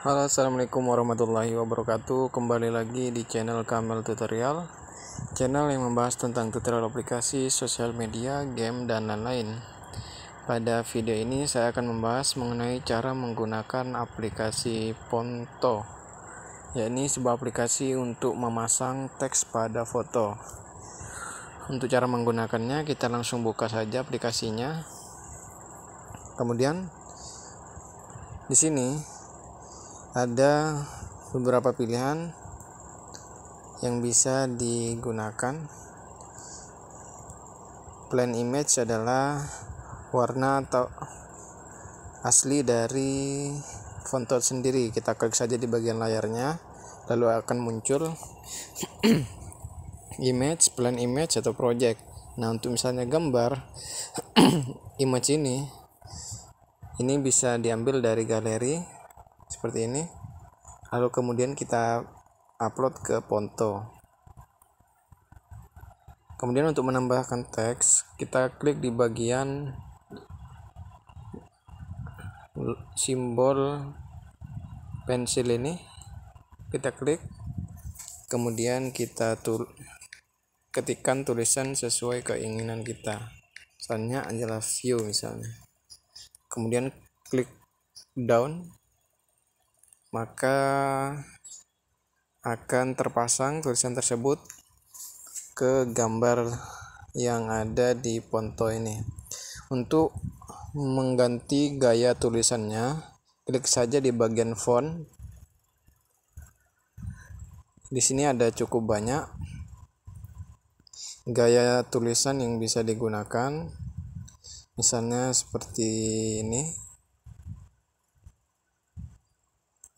Halo assalamualaikum warahmatullahi wabarakatuh Kembali lagi di channel Kamel Tutorial Channel yang membahas tentang tutorial aplikasi, sosial media, game, dan lain-lain Pada video ini saya akan membahas mengenai cara menggunakan aplikasi Ponto yakni sebuah aplikasi untuk memasang teks pada foto Untuk cara menggunakannya kita langsung buka saja aplikasinya Kemudian di sini ada beberapa pilihan yang bisa digunakan Plan image adalah warna atau asli dari font sendiri kita klik saja di bagian layarnya lalu akan muncul image plan image atau project nah untuk misalnya gambar image ini ini bisa diambil dari galeri seperti ini lalu kemudian kita upload ke Ponto kemudian untuk menambahkan teks kita klik di bagian simbol pensil ini kita klik kemudian kita tul ketikan tulisan sesuai keinginan kita misalnya Angela view misalnya kemudian klik down maka akan terpasang tulisan tersebut ke gambar yang ada di Ponto ini. Untuk mengganti gaya tulisannya, klik saja di bagian font. Di sini ada cukup banyak gaya tulisan yang bisa digunakan. Misalnya seperti ini.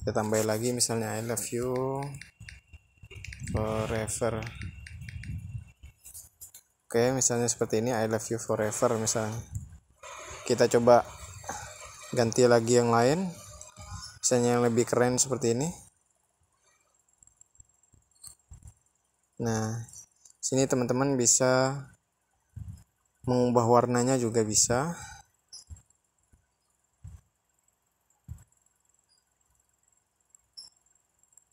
kita tambahin lagi misalnya I love you forever oke misalnya seperti ini I love you forever misalnya kita coba ganti lagi yang lain misalnya yang lebih keren seperti ini nah sini teman-teman bisa mengubah warnanya juga bisa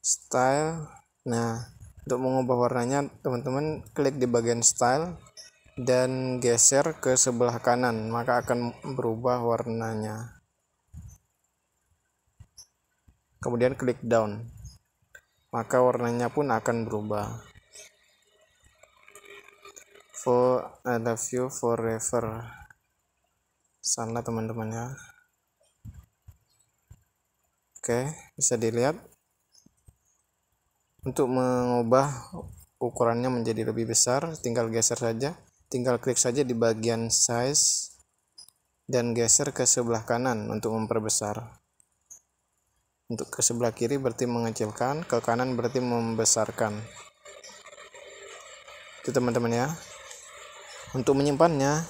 style nah untuk mengubah warnanya teman-teman klik di bagian style dan geser ke sebelah kanan maka akan berubah warnanya kemudian klik down maka warnanya pun akan berubah for I love you forever sana teman-teman ya oke bisa dilihat untuk mengubah ukurannya menjadi lebih besar, tinggal geser saja. Tinggal klik saja di bagian size dan geser ke sebelah kanan untuk memperbesar. Untuk ke sebelah kiri berarti mengecilkan, ke kanan berarti membesarkan. Itu teman-teman ya. Untuk menyimpannya,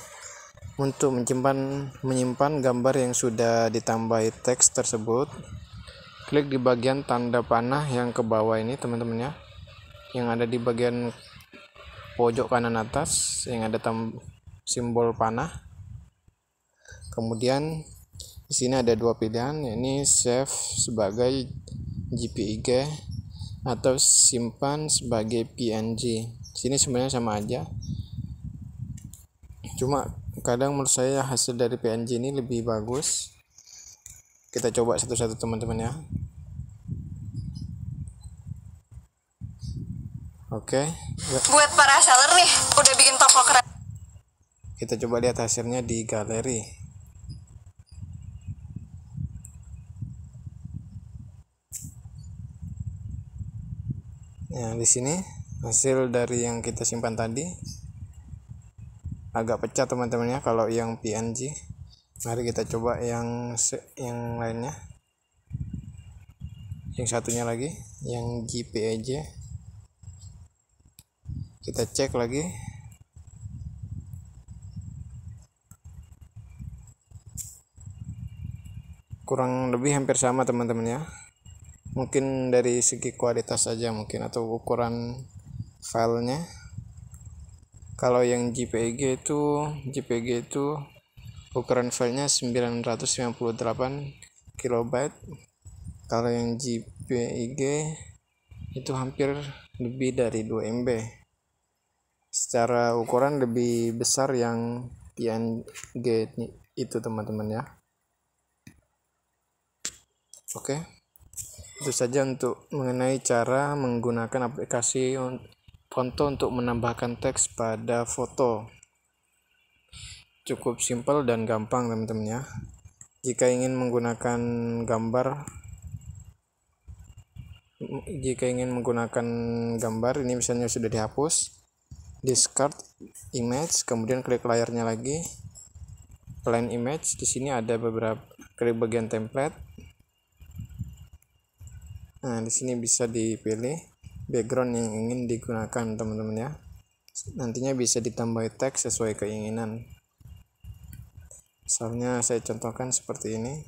untuk menyimpan menyimpan gambar yang sudah ditambahi teks tersebut, klik di bagian tanda panah yang ke bawah ini teman-teman ya yang ada di bagian pojok kanan atas yang ada simbol panah kemudian di sini ada dua pilihan ini save sebagai JPEG atau simpan sebagai PNG sini sebenarnya sama aja cuma kadang menurut saya hasil dari PNG ini lebih bagus kita coba satu-satu teman-teman ya Oke. Okay. Buat para seller nih, udah bikin toko keren. Kita coba lihat hasilnya di galeri. Nah, di sini hasil dari yang kita simpan tadi agak pecah teman temannya kalau yang PNG. Mari kita coba yang yang lainnya. Yang satunya lagi, yang JPEG kita cek lagi kurang lebih hampir sama teman-teman ya mungkin dari segi kualitas saja mungkin atau ukuran filenya kalau yang JPEG itu JPEG itu ukuran filenya 998 KB kalau yang JPEG itu hampir lebih dari 2 MB secara ukuran lebih besar yang TNG itu teman-teman ya oke itu saja untuk mengenai cara menggunakan aplikasi Fonto untuk menambahkan teks pada foto cukup simple dan gampang teman-teman ya jika ingin menggunakan gambar jika ingin menggunakan gambar ini misalnya sudah dihapus discard image kemudian klik layarnya lagi plan image di sini ada beberapa klik bagian template nah di sini bisa dipilih background yang ingin digunakan teman-teman ya nantinya bisa ditambah teks sesuai keinginan misalnya saya contohkan seperti ini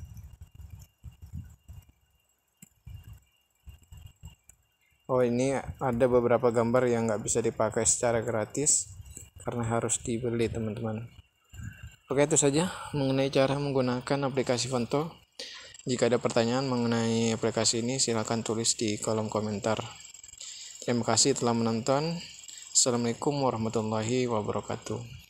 oh ini ada beberapa gambar yang nggak bisa dipakai secara gratis karena harus dibeli teman-teman oke itu saja mengenai cara menggunakan aplikasi Fonto jika ada pertanyaan mengenai aplikasi ini silahkan tulis di kolom komentar terima kasih telah menonton Assalamualaikum warahmatullahi wabarakatuh